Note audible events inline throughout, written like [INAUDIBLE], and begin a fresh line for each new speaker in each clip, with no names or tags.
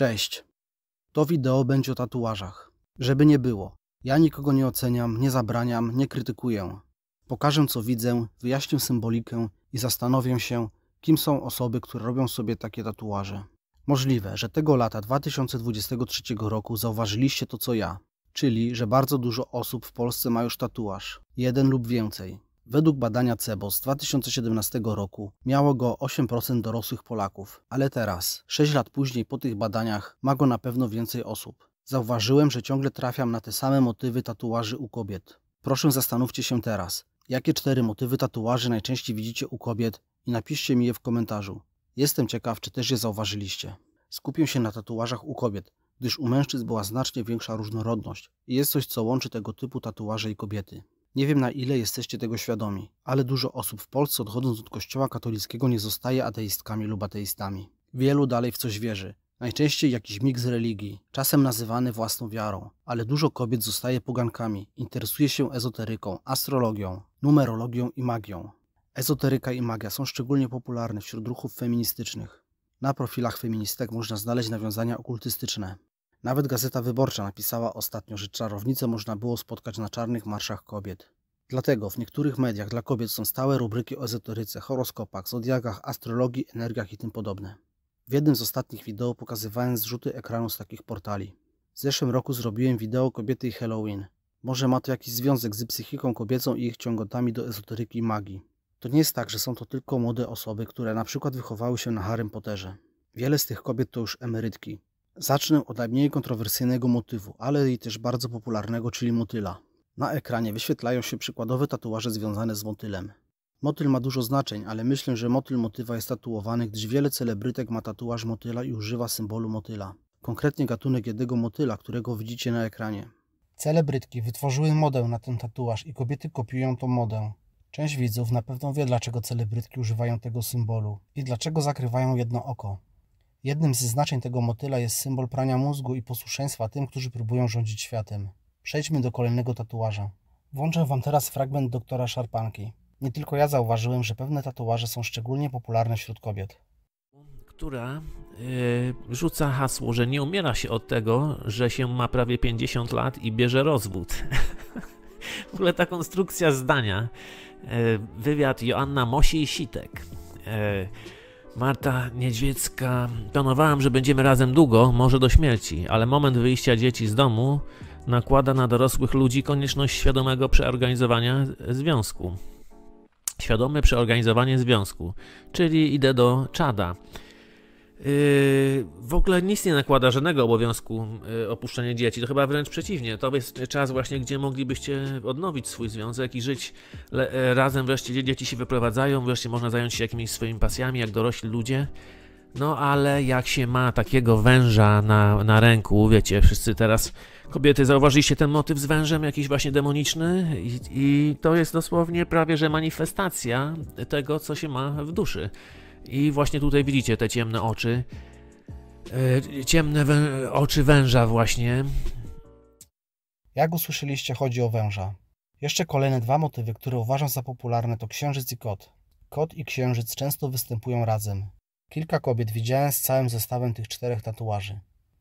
Cześć. To wideo będzie o tatuażach. Żeby nie było. Ja nikogo nie oceniam, nie zabraniam, nie krytykuję. Pokażę co widzę, wyjaśnię symbolikę i zastanowię się, kim są osoby, które robią sobie takie tatuaże. Możliwe, że tego lata 2023 roku zauważyliście to co ja, czyli że bardzo dużo osób w Polsce ma już tatuaż, jeden lub więcej. Według badania CEBO z 2017 roku miało go 8% dorosłych Polaków, ale teraz, 6 lat później po tych badaniach, ma go na pewno więcej osób. Zauważyłem, że ciągle trafiam na te same motywy tatuaży u kobiet. Proszę zastanówcie się teraz, jakie cztery motywy tatuaży najczęściej widzicie u kobiet i napiszcie mi je w komentarzu. Jestem ciekaw, czy też je zauważyliście. Skupię się na tatuażach u kobiet, gdyż u mężczyzn była znacznie większa różnorodność i jest coś, co łączy tego typu tatuaże i kobiety. Nie wiem na ile jesteście tego świadomi, ale dużo osób w Polsce odchodząc od kościoła katolickiego nie zostaje ateistkami lub ateistami. Wielu dalej w coś wierzy. Najczęściej jakiś miks religii, czasem nazywany własną wiarą, ale dużo kobiet zostaje pogankami, interesuje się ezoteryką, astrologią, numerologią i magią. Ezoteryka i magia są szczególnie popularne wśród ruchów feministycznych. Na profilach feministek można znaleźć nawiązania okultystyczne. Nawet Gazeta Wyborcza napisała ostatnio, że czarownicę można było spotkać na czarnych marszach kobiet. Dlatego w niektórych mediach dla kobiet są stałe rubryki o ezoteryce, horoskopach, zodiakach, astrologii, energiach i tym podobne. W jednym z ostatnich wideo pokazywałem zrzuty ekranu z takich portali. W zeszłym roku zrobiłem wideo kobiety i Halloween. Może ma to jakiś związek z psychiką kobiecą i ich ciągotami do ezoteryki i magii. To nie jest tak, że są to tylko młode osoby, które na przykład wychowały się na Harrym Potterze. Wiele z tych kobiet to już emerytki. Zacznę od najmniej kontrowersyjnego motywu, ale i też bardzo popularnego, czyli motyla. Na ekranie wyświetlają się przykładowe tatuaże związane z motylem. Motyl ma dużo znaczeń, ale myślę, że motyl motywa jest tatuowany, gdyż wiele celebrytek ma tatuaż motyla i używa symbolu motyla. Konkretnie gatunek jednego motyla, którego widzicie na ekranie. Celebrytki wytworzyły modę na ten tatuaż i kobiety kopiują tą modę. Część widzów na pewno wie, dlaczego celebrytki używają tego symbolu i dlaczego zakrywają jedno oko. Jednym ze znaczeń tego motyla jest symbol prania mózgu i posłuszeństwa tym, którzy próbują rządzić światem. Przejdźmy do kolejnego tatuaża. Włączę Wam teraz fragment doktora Szarpanki. Nie tylko ja zauważyłem, że pewne tatuaże są szczególnie popularne wśród kobiet.
Która yy, rzuca hasło, że nie umiera się od tego, że się ma prawie 50 lat i bierze rozwód. [LAUGHS] w ogóle ta konstrukcja zdania. Yy, wywiad Joanna Mosiej-Sitek. Yy, Marta Niedźwiecka, planowałam, że będziemy razem długo, może do śmierci, ale moment wyjścia dzieci z domu nakłada na dorosłych ludzi konieczność świadomego przeorganizowania związku. Świadome przeorganizowanie związku, czyli idę do czada. Yy, w ogóle nic nie nakłada żadnego obowiązku yy, opuszczenia dzieci. To chyba wręcz przeciwnie. To jest czas właśnie, gdzie moglibyście odnowić swój związek i żyć e, razem. Wreszcie dzieci się wyprowadzają, wreszcie można zająć się jakimiś swoimi pasjami, jak dorośli ludzie. No ale jak się ma takiego węża na, na ręku, wiecie, wszyscy teraz kobiety zauważyliście ten motyw z wężem jakiś właśnie demoniczny i, i to jest dosłownie prawie że manifestacja tego, co się ma w duszy. I właśnie tutaj widzicie te ciemne oczy. E, ciemne wę oczy węża, właśnie.
Jak usłyszeliście, chodzi o węża. Jeszcze kolejne dwa motywy, które uważam za popularne, to księżyc i kot. Kot i księżyc często występują razem. Kilka kobiet widziałem z całym zestawem tych czterech tatuaży.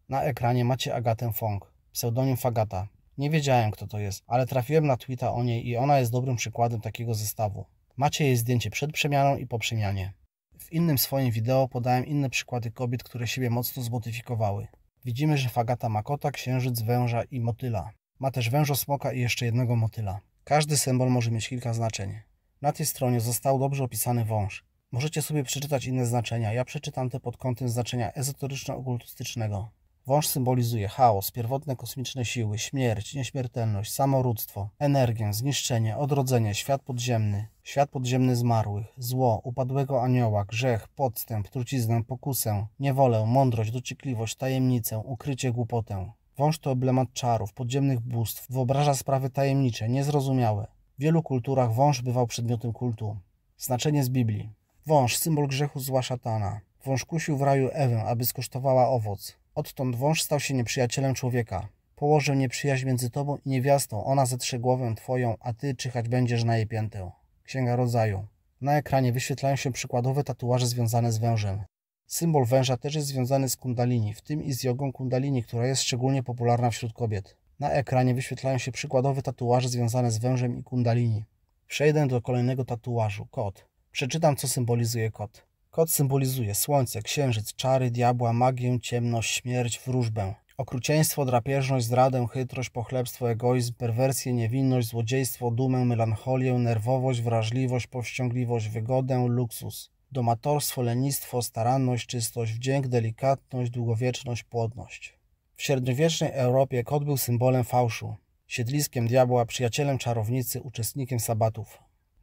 Na ekranie macie Agatę Fong, pseudonim Fagata. Nie wiedziałem kto to jest, ale trafiłem na tweeta o niej i ona jest dobrym przykładem takiego zestawu. Macie jej zdjęcie przed przemianą i po przemianie. W innym swoim wideo podałem inne przykłady kobiet, które siebie mocno zmodyfikowały. Widzimy, że Fagata ma kota, księżyc, węża i motyla. Ma też węża, smoka i jeszcze jednego motyla. Każdy symbol może mieć kilka znaczeń. Na tej stronie został dobrze opisany wąż. Możecie sobie przeczytać inne znaczenia. Ja przeczytam te pod kątem znaczenia ezoteryczno-okultystycznego. Wąż symbolizuje chaos, pierwotne kosmiczne siły, śmierć, nieśmiertelność, samorództwo, energię, zniszczenie, odrodzenie, świat podziemny, świat podziemny zmarłych, zło, upadłego anioła, grzech, podstęp, truciznę, pokusę, niewolę, mądrość, dociekliwość, tajemnicę, ukrycie, głupotę. Wąż to emblemat czarów, podziemnych bóstw, wyobraża sprawy tajemnicze, niezrozumiałe. W wielu kulturach wąż bywał przedmiotem kultu. Znaczenie z Biblii. Wąż, symbol grzechu zła szatana. Wąż kusił w raju Ewę, aby skosztowała owoc. Odtąd wąż stał się nieprzyjacielem człowieka. Położę nieprzyjaźń między tobą i niewiastą. Ona zetrze głowę twoją, a ty czyhać będziesz na jej piętę. Księga Rodzaju. Na ekranie wyświetlają się przykładowe tatuaże związane z wężem. Symbol węża też jest związany z kundalini, w tym i z jogą kundalini, która jest szczególnie popularna wśród kobiet. Na ekranie wyświetlają się przykładowe tatuaże związane z wężem i kundalini. Przejdę do kolejnego tatuażu, kot. Przeczytam, co symbolizuje kot. Kot symbolizuje słońce, księżyc, czary, diabła, magię, ciemność, śmierć, wróżbę. Okrucieństwo, drapieżność, zdradę, chytrość, pochlebstwo, egoizm, perwersję, niewinność, złodziejstwo, dumę, melancholię, nerwowość, wrażliwość, powściągliwość, wygodę, luksus. Domatorstwo, lenistwo, staranność, czystość, wdzięk, delikatność, długowieczność, płodność. W średniowiecznej Europie kot był symbolem fałszu, siedliskiem diabła, przyjacielem czarownicy, uczestnikiem sabatów.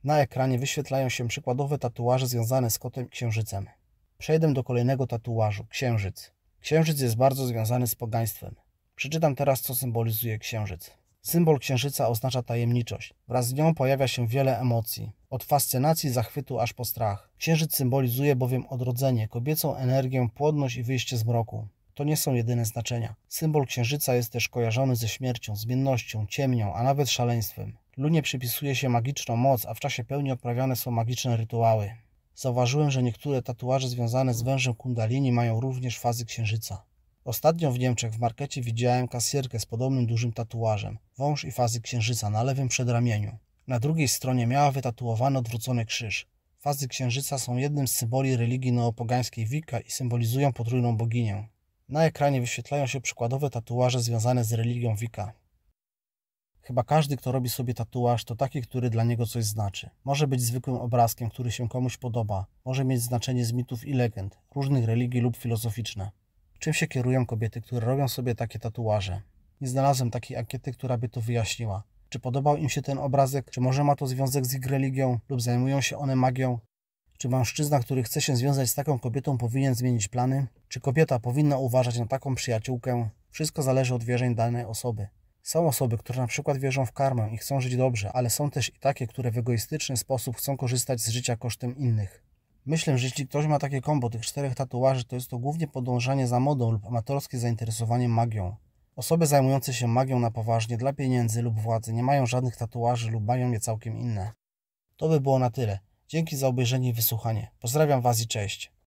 Na ekranie wyświetlają się przykładowe tatuaże związane z kotem i księżycem. Przejdę do kolejnego tatuażu księżyc. Księżyc jest bardzo związany z pogaństwem. Przeczytam teraz, co symbolizuje księżyc. Symbol księżyca oznacza tajemniczość. Wraz z nią pojawia się wiele emocji. Od fascynacji, zachwytu aż po strach. Księżyc symbolizuje bowiem odrodzenie, kobiecą energię, płodność i wyjście z mroku to nie są jedyne znaczenia. Symbol księżyca jest też kojarzony ze śmiercią, zmiennością, ciemnią, a nawet szaleństwem. Lunie przypisuje się magiczną moc, a w czasie pełni odprawiane są magiczne rytuały. Zauważyłem, że niektóre tatuaże związane z wężem kundalini mają również fazy księżyca. Ostatnio w Niemczech w markecie widziałem kasjerkę z podobnym dużym tatuażem. Wąż i fazy księżyca na lewym przedramieniu. Na drugiej stronie miała wytatuowany odwrócony krzyż. Fazy księżyca są jednym z symboli religii neopogańskiej Wicca i symbolizują potrójną boginię. Na ekranie wyświetlają się przykładowe tatuaże związane z religią wika. Chyba każdy, kto robi sobie tatuaż, to taki, który dla niego coś znaczy. Może być zwykłym obrazkiem, który się komuś podoba, może mieć znaczenie z mitów i legend, różnych religii lub filozoficzne. Czym się kierują kobiety, które robią sobie takie tatuaże? Nie znalazłem takiej ankiety, która by to wyjaśniła. Czy podobał im się ten obrazek, czy może ma to związek z ich religią, lub zajmują się one magią, czy mężczyzna, który chce się związać z taką kobietą, powinien zmienić plany? Czy kobieta powinna uważać na taką przyjaciółkę? Wszystko zależy od wierzeń danej osoby. Są osoby, które na przykład wierzą w karmę i chcą żyć dobrze, ale są też i takie, które w egoistyczny sposób chcą korzystać z życia kosztem innych. Myślę, że jeśli ktoś ma takie kombo tych czterech tatuaży, to jest to głównie podążanie za modą lub amatorskie zainteresowanie magią. Osoby zajmujące się magią na poważnie dla pieniędzy lub władzy nie mają żadnych tatuaży lub mają je całkiem inne. To by było na tyle. Dzięki za obejrzenie i wysłuchanie. Pozdrawiam Was i cześć.